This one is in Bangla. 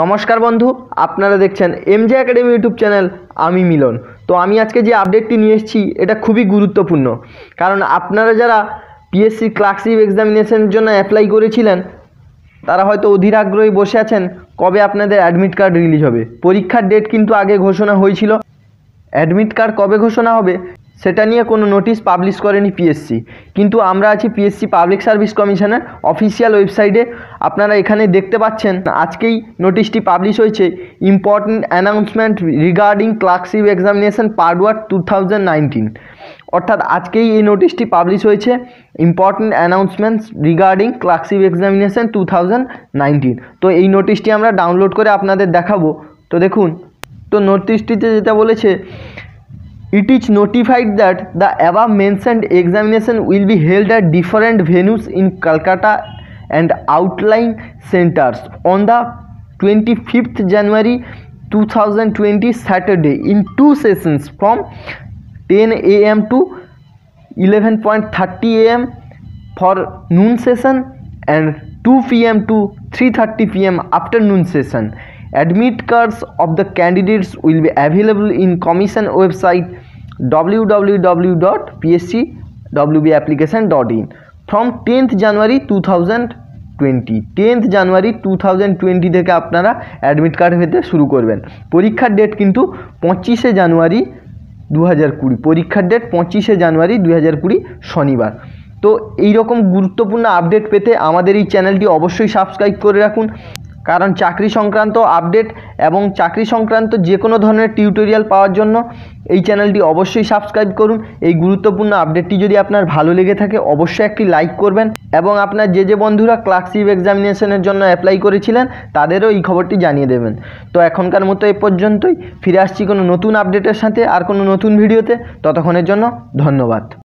নমস্কার বন্ধু আপনারা দেখছেন এমজে একাডেমি ইউটিউব চ্যানেল আমি মিলন তো আমি আজকে যে আপডেটটি নিয়ে এসেছি এটা খুবই গুরুত্বপূর্ণ কারণ আপনারা যারা পিএসসি ক্লার্কশিপ এক্সামিনেশনের জন্য অ্যাপ্লাই করেছিলেন তারা হয়তো অধীর আগ্রহে বসে আছেন কবে আপনাদের অ্যাডমিট কার্ড রিলিজ হবে পরীক্ষার ডেট কিন্তু আগে ঘোষণা হয়েছিল অ্যাডমিট কার্ড কবে ঘোষণা হবে সেটা নিয়ে কোনো নোটিশ পাবলিশ করেনি পিএসসি কিন্তু আমরা আছি পিএসসি পাবলিক সার্ভিস কমিশনের অফিসিয়াল ওয়েবসাইটে আপনারা এখানে দেখতে পাচ্ছেন আজকেই নোটিশটি পাবলিশ হয়েছে important announcement regarding clerkship examination part word two nineteen অর্থাৎ আজকেই এই নোটিশটি পাবলিশ হয়েছে important announcements regarding clerkship examination two nineteen তো এই নোটিশটি আমরা ডাউনলোড করে আপনাদের দেখাবো তো দেখুন তো নোটিশটিতে যেটা বলেছে It is notified that the above mentioned examination will be held at different venues in Calcutta and outlying centers on the 25th January 2020 Saturday in two sessions from 10 a.m. to 11.30 a.m. for noon session and 2 p.m. to 3.30 p.m. afternoon session. Admit cards of the candidates will be available in commission website www.pscwbapplication.in from tenth January two thousand twenty tenth January two thousand twenty থেকে আপনারা অ্যাডমিট কার্ড পেতে শুরু করবেন পরীক্ষার ডেট কিন্তু পঁচিশে জানুয়ারি দু হাজার কুড়ি পরীক্ষার ডেট পঁচিশে জানুয়ারি দু হাজার কুড়ি শনিবার তো এই রকম গুরুত্বপূর্ণ আপডেট পেতে আমাদের এই চ্যানেলটি অবশ্যই সাবস্ক্রাইব করে রাখুন কারণ চাকরি সংক্রান্ত আপডেট এবং চাকরি সংক্রান্ত যে কোনো ধরনের টিউটোরিয়াল পাওয়ার জন্য এই চ্যানেলটি অবশ্যই সাবস্ক্রাইব করুন এই গুরুত্বপূর্ণ আপডেটটি যদি আপনার ভালো লেগে থাকে অবশ্যই একটি লাইক করবেন এবং আপনার যে যে বন্ধুরা ক্লার্কশিপ এক্সামিনেশনের জন্য অ্যাপ্লাই করেছিলেন তাদেরও এই খবরটি জানিয়ে দেবেন তো এখনকার মতো এ পর্যন্তই ফিরে আসছি কোনো নতুন আপডেটের সাথে আর কোনো নতুন ভিডিওতে ততক্ষণের জন্য ধন্যবাদ